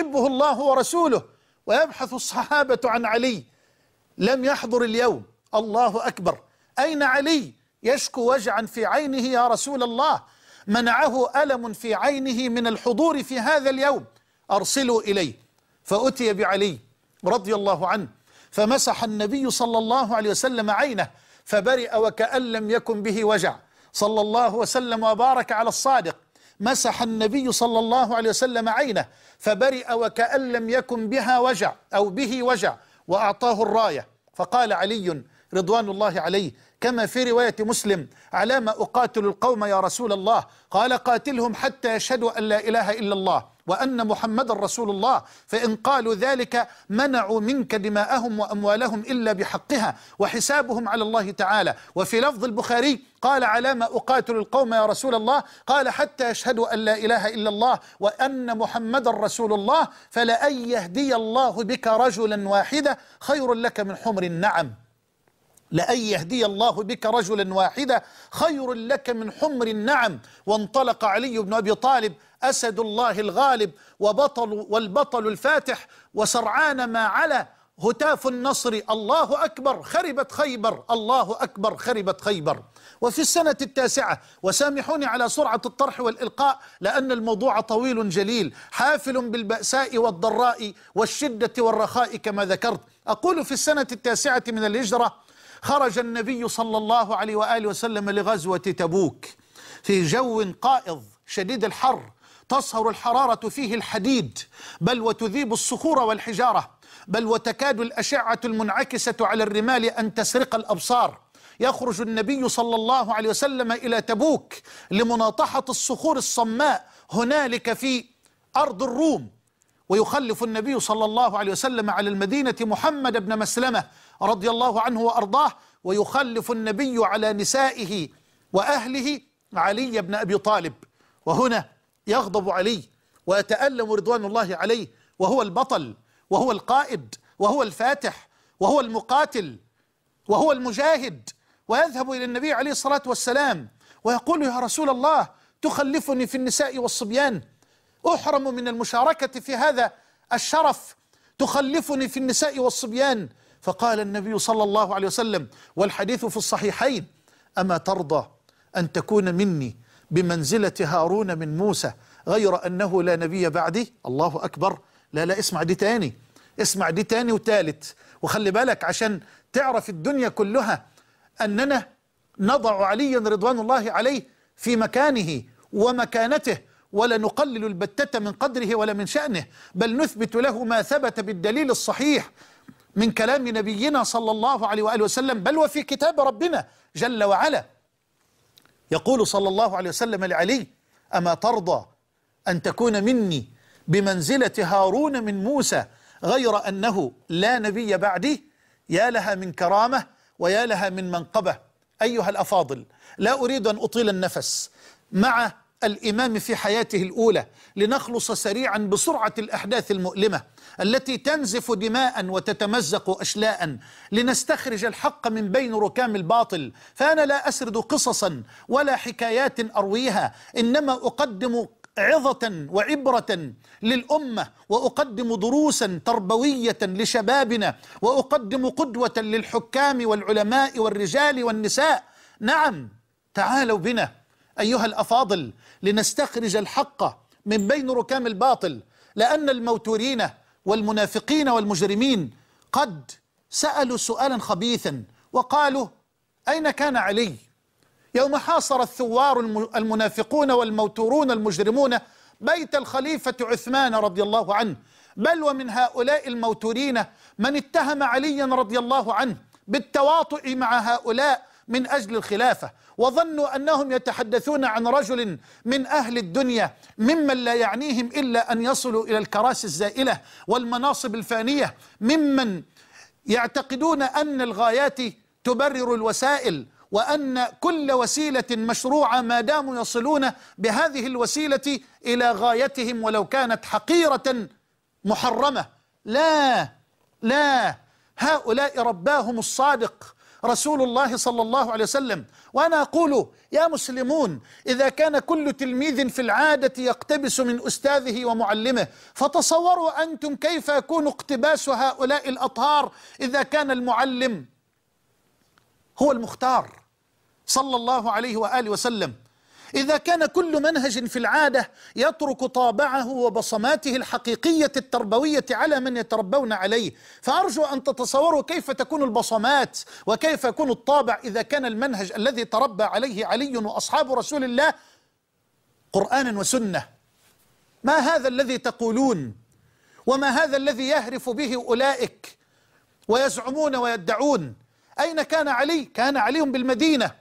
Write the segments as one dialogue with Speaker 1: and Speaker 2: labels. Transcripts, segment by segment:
Speaker 1: يحبه الله ورسوله ويبحث الصحابة عن علي لم يحضر اليوم الله أكبر أين علي يشكو وجعا في عينه يا رسول الله منعه ألم في عينه من الحضور في هذا اليوم أرسلوا إليه فأتي بعلي رضي الله عنه فمسح النبي صلى الله عليه وسلم عينه فبرئ وكأن لم يكن به وجع صلى الله وسلم وبارك على الصادق مسح النبي صلى الله عليه وسلم عينه فبرئ وكأن لم يكن بها وجع أو به وجع وأعطاه الراية فقال علي رضوان الله عليه كما في رواية مسلم على ما أقاتل القوم يا رسول الله قال قاتلهم حتى يشهدوا أن لا إله إلا الله وأن محمد رسول الله فإن قالوا ذلك منعوا منك دماءهم وأموالهم إلا بحقها وحسابهم على الله تعالى وفي لفظ البخاري قال على ما أقاتل القوم يا رسول الله قال حتى يشهدوا أن لا إله إلا الله وأن محمد رسول الله فلأن يهدي الله بك رجلا واحدا خير لك من حمر النعم لأن يهدي الله بك رجلا واحدا خير لك من حمر النعم وانطلق علي بن أبي طالب أسد الله الغالب وبطل والبطل الفاتح وسرعان ما على هتاف النصر الله أكبر خربت خيبر الله أكبر خربت خيبر وفي السنة التاسعة وسامحوني على سرعة الطرح والإلقاء لأن الموضوع طويل جليل حافل بالبأساء والضراء والشدة والرخاء كما ذكرت أقول في السنة التاسعة من الهجرة خرج النبي صلى الله عليه وآله وسلم لغزوة تبوك في جو قائض شديد الحر تصهر الحرارة فيه الحديد بل وتذيب الصخور والحجارة بل وتكاد الأشعة المنعكسة على الرمال أن تسرق الأبصار يخرج النبي صلى الله عليه وسلم إلى تبوك لمناطحة الصخور الصماء هنالك في أرض الروم ويخلف النبي صلى الله عليه وسلم على المدينة محمد بن مسلمة رضي الله عنه وأرضاه ويخلف النبي على نسائه وأهله علي بن أبي طالب وهنا يغضب علي ويتألم رضوان الله عليه وهو البطل وهو القائد وهو الفاتح وهو المقاتل وهو المجاهد ويذهب إلى النبي عليه الصلاة والسلام ويقول يا رسول الله تخلفني في النساء والصبيان أحرم من المشاركة في هذا الشرف تخلفني في النساء والصبيان فقال النبي صلى الله عليه وسلم والحديث في الصحيحين أما ترضى أن تكون مني بمنزلة هارون من موسى غير أنه لا نبي بعدي الله أكبر لا لا اسمع دي تاني اسمع دي تاني وتالت وخلي بالك عشان تعرف الدنيا كلها أننا نضع عليا رضوان الله عليه في مكانه ومكانته ولا نقلل البتة من قدره ولا من شأنه بل نثبت له ما ثبت بالدليل الصحيح من كلام نبينا صلى الله عليه وآله وسلم بل وفي كتاب ربنا جل وعلا يقول صلى الله عليه وسلم لعلي أما ترضى أن تكون مني بمنزلة هارون من موسى غير أنه لا نبي بعدي يا لها من كرامة ويا لها من منقبة أيها الأفاضل لا أريد أن أطيل النفس مع الإمام في حياته الأولى لنخلص سريعا بسرعة الأحداث المؤلمة التي تنزف دماء وتتمزق أشلاء لنستخرج الحق من بين ركام الباطل فأنا لا أسرد قصصا ولا حكايات أرويها إنما أقدم عظة وعبرة للأمة وأقدم دروسا تربوية لشبابنا وأقدم قدوة للحكام والعلماء والرجال والنساء نعم تعالوا بنا أيها الأفاضل لنستخرج الحق من بين ركام الباطل لأن الموتورين والمنافقين والمجرمين قد سألوا سؤالا خبيثا وقالوا أين كان علي يوم حاصر الثوار المنافقون والموتورون المجرمون بيت الخليفة عثمان رضي الله عنه بل ومن هؤلاء الموتورين من اتهم عليا رضي الله عنه بالتواطؤ مع هؤلاء من أجل الخلافة وظنوا أنهم يتحدثون عن رجل من أهل الدنيا ممن لا يعنيهم إلا أن يصلوا إلى الكراسي الزائلة والمناصب الفانية ممن يعتقدون أن الغايات تبرر الوسائل وأن كل وسيلة مشروعة ما داموا يصلون بهذه الوسيلة إلى غايتهم ولو كانت حقيرة محرمة لا لا هؤلاء رباهم الصادق رسول الله صلى الله عليه وسلم وأنا أقول يا مسلمون إذا كان كل تلميذ في العادة يقتبس من أستاذه ومعلمه فتصوروا أنتم كيف يكون اقتباس هؤلاء الأطهار إذا كان المعلم هو المختار صلى الله عليه وآله وسلم إذا كان كل منهج في العادة يترك طابعه وبصماته الحقيقية التربوية على من يتربون عليه فأرجو أن تتصوروا كيف تكون البصمات وكيف يكون الطابع إذا كان المنهج الذي تربى عليه علي وأصحاب رسول الله قرآنا وسنة ما هذا الذي تقولون وما هذا الذي يهرف به أولئك ويزعمون ويدعون أين كان علي؟ كان علي بالمدينة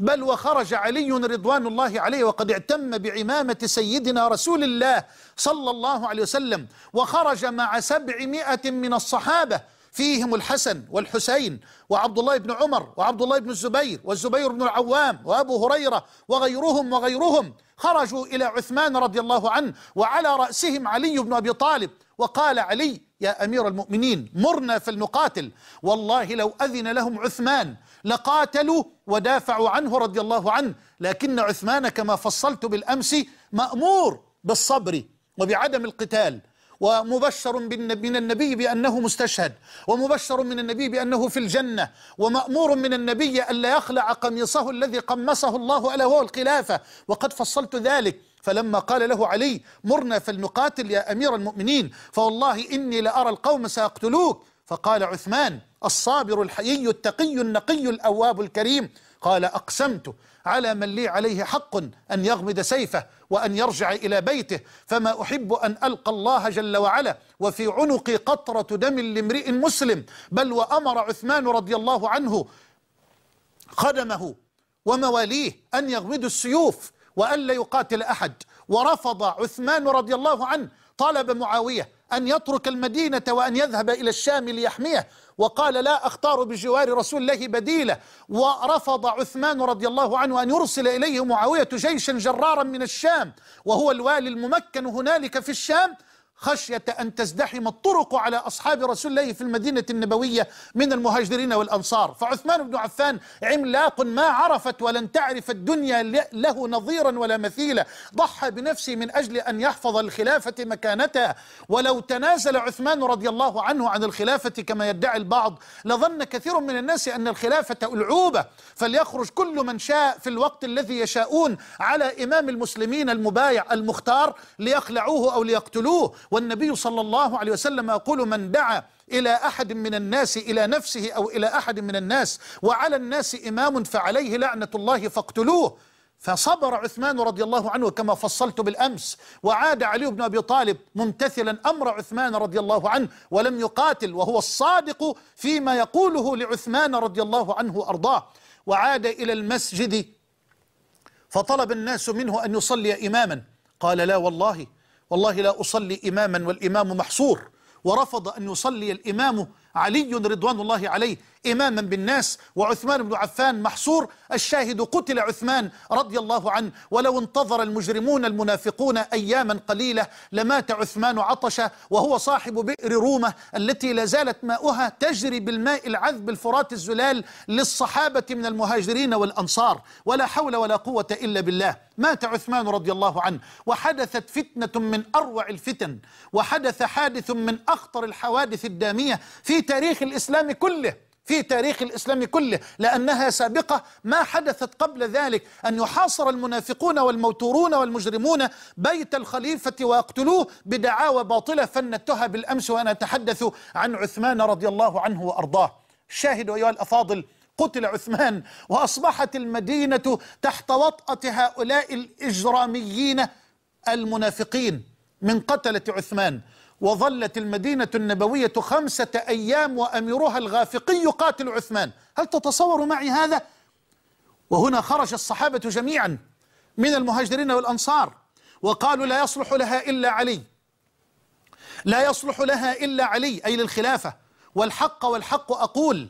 Speaker 1: بل وخرج علي رضوان الله عليه وقد اعتم بعمامة سيدنا رسول الله صلى الله عليه وسلم وخرج مع سبعمائة من الصحابة فيهم الحسن والحسين وعبد الله بن عمر وعبد الله بن الزبير والزبير بن العوام وأبو هريرة وغيرهم وغيرهم خرجوا إلى عثمان رضي الله عنه وعلى رأسهم علي بن أبي طالب وقال علي يا أمير المؤمنين مرنا فلنقاتل والله لو أذن لهم عثمان لقاتلوا ودافعوا عنه رضي الله عنه لكن عثمان كما فصلت بالأمس مأمور بالصبر وبعدم القتال ومبشر من النبي بأنه مستشهد ومبشر من النبي بأنه في الجنة ومأمور من النبي ألا يخلع قميصه الذي قمصه الله ألا هو الخلافة وقد فصلت ذلك فلما قال له علي مرنا فلنقاتل يا أمير المؤمنين فوالله إني لأرى القوم سيقتلوك فقال عثمان الصابر الحيي التقي النقي الأواب الكريم قال أقسمت على من لي عليه حق أن يغمد سيفه وأن يرجع إلى بيته فما أحب أن ألقى الله جل وعلا وفي عنقي قطرة دم لامرئ مسلم بل وأمر عثمان رضي الله عنه خدمه ومواليه أن يغمدوا السيوف وأن لا يقاتل أحد ورفض عثمان رضي الله عنه طلب معاوية أن يترك المدينة وأن يذهب إلى الشام ليحميه وقال لا أختار بجوار رسول الله بديلة ورفض عثمان رضي الله عنه أن يرسل إليه معاوية جيشا جرارا من الشام وهو الوالي الممكن هنالك في الشام خشية أن تزدحم الطرق على أصحاب رسول الله في المدينة النبوية من المهاجرين والأنصار فعثمان بن عفان عملاق ما عرفت ولن تعرف الدنيا له نظيرا ولا مثيلا ضحى بنفسه من أجل أن يحفظ الخلافة مكانتها ولو تنازل عثمان رضي الله عنه عن الخلافة كما يدعي البعض لظن كثير من الناس أن الخلافة ألعوبة فليخرج كل من شاء في الوقت الذي يشاءون على إمام المسلمين المبايع المختار ليخلعوه أو ليقتلوه والنبي صلى الله عليه وسلم يقول من دعا إلى أحد من الناس إلى نفسه أو إلى أحد من الناس وعلى الناس إمام فعليه لعنة الله فاقتلوه فصبر عثمان رضي الله عنه كما فصلت بالأمس وعاد علي بن أبي طالب ممتثلا أمر عثمان رضي الله عنه ولم يقاتل وهو الصادق فيما يقوله لعثمان رضي الله عنه أرضاه وعاد إلى المسجد فطلب الناس منه أن يصلي إماما قال لا والله والله لا أصلي إماما والإمام محصور ورفض أن يصلي الإمام علي رضوان الله عليه إماما بالناس وعثمان بن عفان محصور الشاهد قتل عثمان رضي الله عنه ولو انتظر المجرمون المنافقون أياما قليلة لمات عثمان عطشة وهو صاحب بئر رومة التي لا زالت ماؤها تجري بالماء العذب الفرات الزلال للصحابة من المهاجرين والأنصار ولا حول ولا قوة إلا بالله مات عثمان رضي الله عنه وحدثت فتنة من أروع الفتن وحدث حادث من أخطر الحوادث الدامية في في تاريخ الإسلام كله في تاريخ الإسلام كله لأنها سابقة ما حدثت قبل ذلك أن يحاصر المنافقون والموتورون والمجرمون بيت الخليفة ويقتلوه بدعاوى باطلة فنتها بالأمس وأنا أتحدث عن عثمان رضي الله عنه وأرضاه شاهد أيها الأفاضل قتل عثمان وأصبحت المدينة تحت وطأة هؤلاء الإجراميين المنافقين من قتلة عثمان وظلت المدينة النبوية خمسة أيام وأميرها الغافقي يقاتل عثمان هل تتصور معي هذا؟ وهنا خرج الصحابة جميعا من المهاجرين والأنصار وقالوا لا يصلح لها إلا علي لا يصلح لها إلا علي أي للخلافة والحق والحق أقول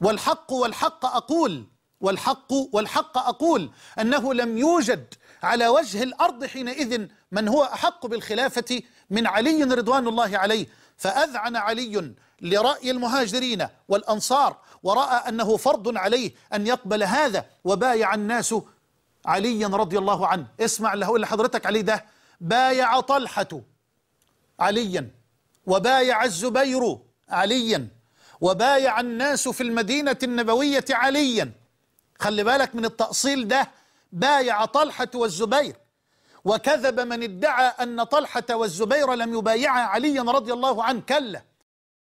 Speaker 1: والحق والحق أقول والحق والحق أقول أنه لم يوجد على وجه الأرض حينئذ من هو أحق بالخلافة من علي رضوان الله عليه فأذعن علي لرأي المهاجرين والأنصار ورأى أنه فرض عليه أن يقبل هذا وبايع الناس عليا رضي الله عنه اسمع اللي حضرتك عليه ده بايع طلحة عليا وبايع الزبير عليا وبايع الناس في المدينة النبوية عليا خلي بالك من التأصيل ده بايع طلحة والزبير وكذب من ادعى أن طلحة والزبير لم يبايعا عليا رضي الله عنه كلا